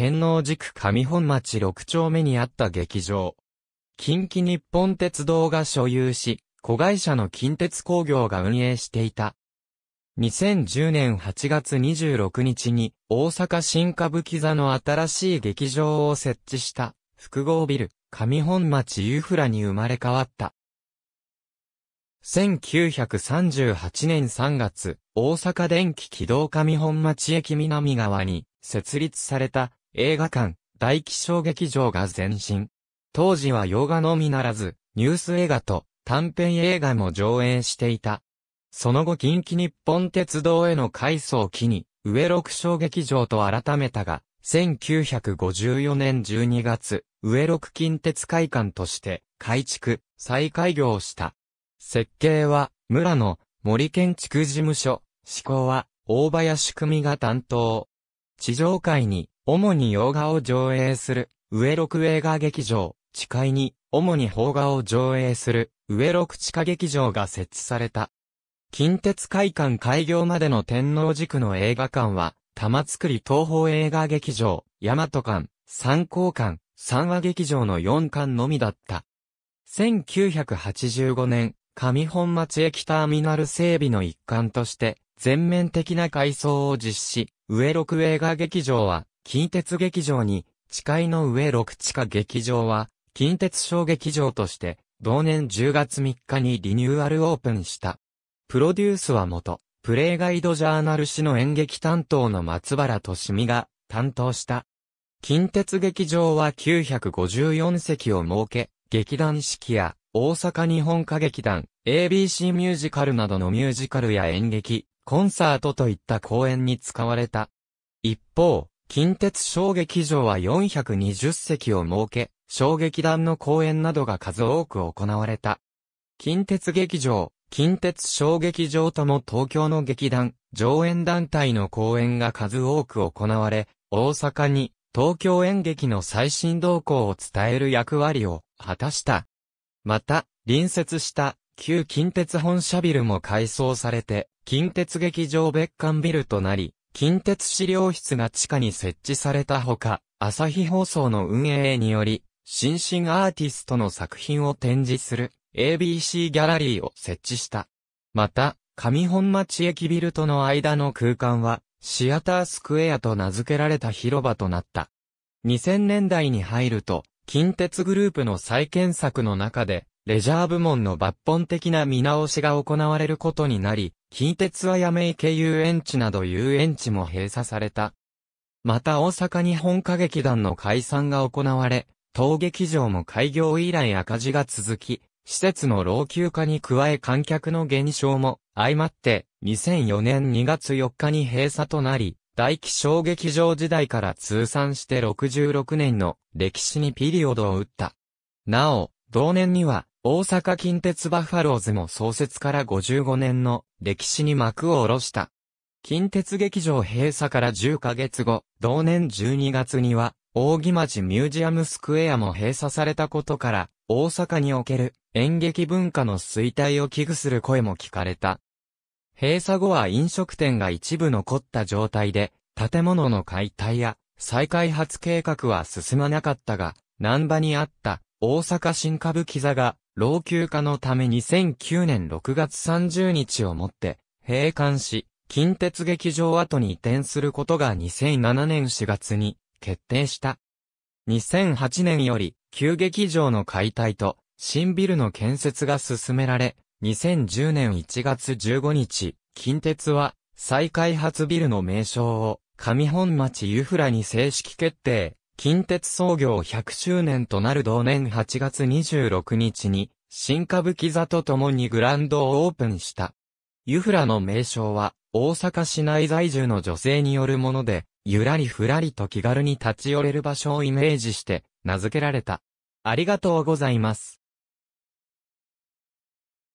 天王寺区上本町6丁目にあった劇場。近畿日本鉄道が所有し、子会社の近鉄工業が運営していた。2010年8月26日に大阪新歌舞伎座の新しい劇場を設置した複合ビル上本町ユフラに生まれ変わった。1938年3月、大阪電気軌道上本町駅南側に設立された映画館、大気象劇場が前身。当時は洋画のみならず、ニュース映画と短編映画も上映していた。その後近畿日本鉄道への改装を機に、上六小劇場と改めたが、1954年12月、上六近鉄会館として改築、再開業した。設計は、村の森建築事務所、施工は、大林組が担当。地上階に主に洋画を上映する、上六映画劇場、地下に、主に邦画を上映する、上六地下劇場が設置された。近鉄会館開業までの天皇軸の映画館は、玉造東方映画劇場、大和館、三高館、三和劇場の4館のみだった。1985年、上本町駅ターミナル整備の一環として、全面的な改装を実施、上六映画劇場は、近鉄劇場に、誓いの上6地下劇場は、近鉄小劇場として、同年10月3日にリニューアルオープンした。プロデュースは元、プレイガイドジャーナル誌の演劇担当の松原敏美が担当した。近鉄劇場は954席を設け、劇団四季や大阪日本歌劇団、ABC ミュージカルなどのミュージカルや演劇、コンサートといった公演に使われた。一方、近鉄小劇場は420席を設け、小劇団の公演などが数多く行われた。近鉄劇場、近鉄小劇場とも東京の劇団、上演団体の公演が数多く行われ、大阪に東京演劇の最新動向を伝える役割を果たした。また、隣接した旧近鉄本社ビルも改装されて、近鉄劇場別館ビルとなり、近鉄資料室が地下に設置されたほか、朝日放送の運営により、新進アーティストの作品を展示する ABC ギャラリーを設置した。また、上本町駅ビルとの間の空間は、シアタースクエアと名付けられた広場となった。2000年代に入ると、近鉄グループの再建策の中で、レジャー部門の抜本的な見直しが行われることになり、近鉄はやめ池遊園地など遊園地も閉鎖された。また大阪日本歌劇団の解散が行われ、当劇場も開業以来赤字が続き、施設の老朽化に加え観客の減少も相まって2004年2月4日に閉鎖となり、大気小劇場時代から通算して66年の歴史にピリオドを打った。なお、同年には大阪近鉄バファローズも創設から55年の歴史に幕を下ろした。近鉄劇場閉鎖から10ヶ月後、同年12月には、大木町ミュージアムスクエアも閉鎖されたことから、大阪における演劇文化の衰退を危惧する声も聞かれた。閉鎖後は飲食店が一部残った状態で、建物の解体や再開発計画は進まなかったが、難波にあった大阪新歌舞伎座が老朽化のため2009年6月30日をもって、閉館し、近鉄劇場跡に移転することが2007年4月に決定した。2008年より、旧劇場の解体と、新ビルの建設が進められ、2010年1月15日、近鉄は、再開発ビルの名称を、上本町ユフラに正式決定。近鉄創業100周年となる同年8月26日に、新歌舞伎座と共にグランドをオープンした。ユフラの名称は、大阪市内在住の女性によるもので、ゆらりふらりと気軽に立ち寄れる場所をイメージして、名付けられた。ありがとうございます。